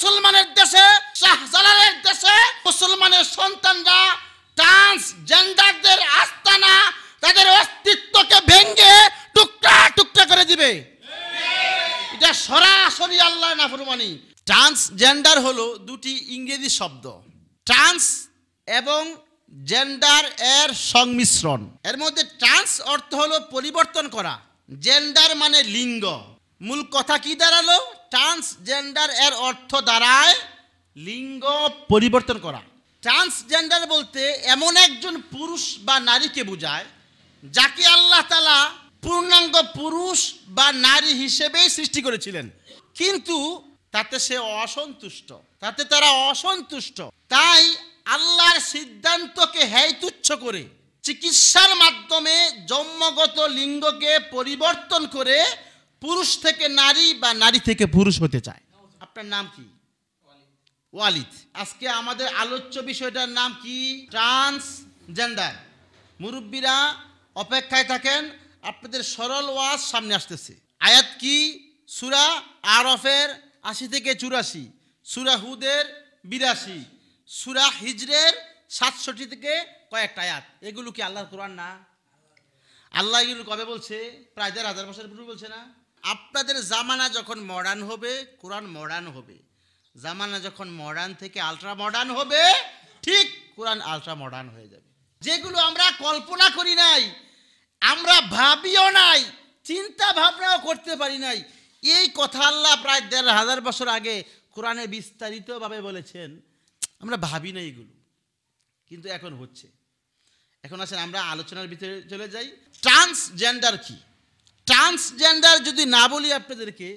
মুসলমানের দেশে শাহজালালের দেশে মুসলমানের সন্তানরা ট্রান্সজেন্ডারদের আস্তানা তাদের অস্তিত্বকে ভেঙ্গে টুকরা টুকরা করে দিবে এটা সরাসরি আল্লাহ নাফরমানি ট্রান্সজেন্ডার হলো দুটি ইংরেজি শব্দ ট্রান্স এবং জেন্ডার এর সংমিশ্রণ এর মধ্যে ট্রান্স অর্থ হলো পরিবর্তন করা জেন্ডার মানে লিঙ্গ মূল কথা কি দাঁড়ালো ট্রান্সজেন্ডার এর অর্থ দ্বারায় লিঙ্গ পরিবর্তন করা ট্রান্সজেন্ডার বলতে এমন একজন পুরুষ বা নারীকে বোঝায় যাকে আল্লাহ তালা পূর্ণাঙ্গ পুরুষ বা নারী হিসেবেই সৃষ্টি করেছিলেন কিন্তু তাতে সে অসন্তুষ্ট তাতে তারা অসন্তুষ্ট তাই আল্লাহর সিদ্ধান্তকে হেয় তুচ্ছ করে চিকিৎসার মাধ্যমে জন্মগত লিঙ্গকে পরিবর্তন করে পুরুষ থেকে নারী বা নারী থেকে পুরুষ হতে চায় আপনার নাম কি ওয়ালিদ আজকে আমাদের আলোচ্য বিষয়টার নাম কি ট্রান্সজেন্ডার মুরব্বীরা অপেক্ষায় থাকেন আপনাদের সরল ওয়াজ সামনে আসতেছে আয়াত কি সুরা আরফের আশি থেকে চুরাশি সুরা হুদের বিরাশি সুরা হিজরের সাতষট্টি থেকে কয়েকটা আয়াত এগুলো কি আল্লাহ কোরআন না আল্লাহ এগুলো কবে বলছে প্রায় দেড় হাজার বছর পূর্বে বলছে না আপনাদের জামানা যখন মডার্ন হবে কোরআন মডার্ন হবে জামানা যখন মডার্ন থেকে আলট্রা মডার্ন হবে ঠিক কোরআন আলট্রা মডার্ন হয়ে যাবে যেগুলো আমরা কল্পনা করি নাই আমরা ভাবিও নাই চিন্তা ভাবনাও করতে পারি নাই এই কথা আল্লাহ প্রায় দেড় হাজার বছর আগে কোরআনে বিস্তারিতভাবে বলেছেন আমরা ভাবি না এগুলো কিন্তু এখন হচ্ছে এখন আসেন আমরা আলোচনার ভিতরে চলে যাই ট্রান্সজেন্ডার কী ট্রান্সজেন্ডার যদি না বলি আপনাদেরকে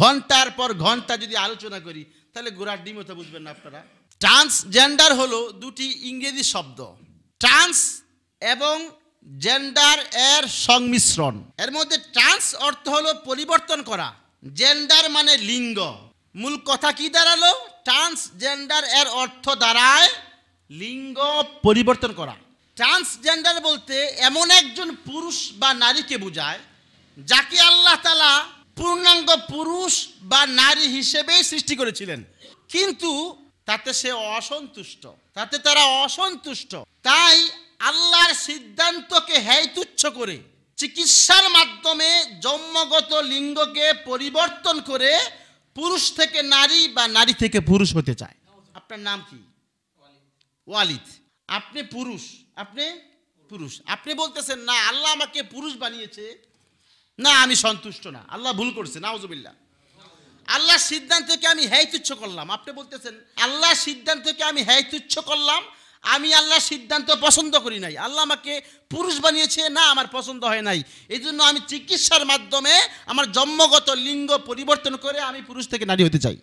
ঘন্টার পর ঘন্টা যদি আলোচনা করি তাহলে গোড়ার ডিমতা বুঝবেন না আপনারা ট্রান্সজেন্ডার হলো দুটি ইংরেজি শব্দ ট্রান্স এবং জেন্ডার এর সংমিশ্রণ এর মধ্যে ট্রান্স অর্থ হলো পরিবর্তন করা জেন্ডার মানে লিঙ্গ মূল কথা কি দাঁড়ালো ট্রান্সজেন্ডার এর অর্থ দাঁড়ায় লিঙ্গ পরিবর্তন করা ট্রান্সজেন্ডার বলতে এমন একজন পুরুষ বা নারীকে বোঝায় যাকে আল্লাহ তালা পূর্ণাঙ্গ পুরুষ বা নারী হিসেবেই সৃষ্টি করেছিলেন কিন্তু তাতে সে অসন্তুষ্ট তাতে তারা অসন্তুষ্ট তাই আল্লাহর সিদ্ধান্তকে হেয় তুচ্ছ করে চিকিৎসার মাধ্যমে জন্মগত লিঙ্গকে পরিবর্তন করে পুরুষ থেকে নারী বা নারী থেকে পুরুষ হতে চায় আপনার নাম কি ওয়ালিদ আপনি পুরুষ আপনি পুরুষ আপনি বলতেছেন না আল্লাহ আমাকে পুরুষ বানিয়েছে না আমি সন্তুষ্ট না আল্লাহ ভুল করছে নাওজবিল্লা আল্লাহ সিদ্ধান্তকে আমি হ্যায় তুচ্ছ করলাম আপনি বলতেছেন আল্লাহ সিদ্ধান্তকে আমি হ্যায় তুচ্ছ করলাম আমি আল্লাহ সিদ্ধান্ত পছন্দ করি নাই আল্লাহ আমাকে পুরুষ বানিয়েছে না আমার পছন্দ হয় নাই এই জন্য আমি চিকিৎসার মাধ্যমে আমার জন্মগত লিঙ্গ পরিবর্তন করে আমি পুরুষ থেকে নারী হতে চাই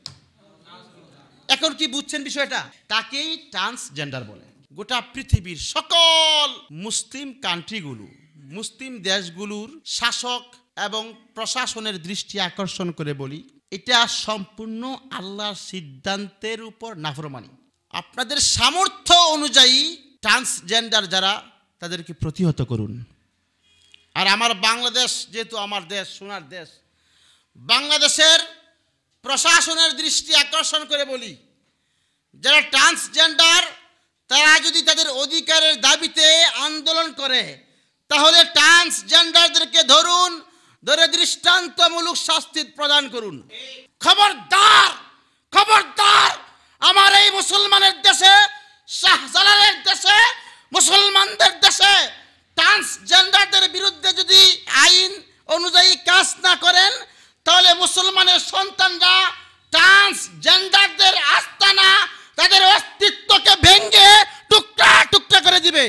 এখন কি বুঝছেন বিষয়টা তাকেই ট্রান্সজেন্ডার বলে গোটা পৃথিবীর সকল মুসলিম কান্ট্রিগুলো মুসলিম দেশগুলোর শাসক এবং প্রশাসনের দৃষ্টি আকর্ষণ করে বলি এটা সম্পূর্ণ আল্লাহর সিদ্ধান্তের উপর নাফরমানি আপনাদের সামর্থ্য অনুযায়ী ট্রান্সজেন্ডার যারা তাদেরকে প্রতিহত করুন আর আমার বাংলাদেশ যেহেতু আমার দেশ সোনার দেশ বাংলাদেশের প্রশাসনের দৃষ্টি আকর্ষণ করে বলি যারা ট্রান্সজেন্ডার তারা যদি তাদের অধিকারের দাবিতে আন্দোলন করে তাহলে ট্রান্সজেন্ডারদেরকে ধরুন ধরে দৃষ্টান্তমূলক শাস্তি প্রদান করুন খবরদার খবরদার আমার এই মুসলমানের দেশে শাহজালালের দেশে মুসলমানদের দেশে ট্রান্সজেন্ডারদের বিরুদ্ধে যদি আইন অনুযায়ী কাজ না করেন তাহলে মুসলমানের সন্তানরা ট্রান্সজেন্ডারদের আস্তানা তাদের অস্তিত্বকে ভেঙ্গে টুকটা টুকটা করে দিবে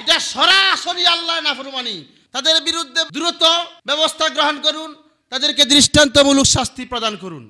এটা সরাসরি আল্লাহ নাফরমানি তাদের বিরুদ্ধে দ্রুত ব্যবস্থা গ্রহণ করুন তাদেরকে দৃষ্টান্তমূলক শাস্তি প্রদান করুন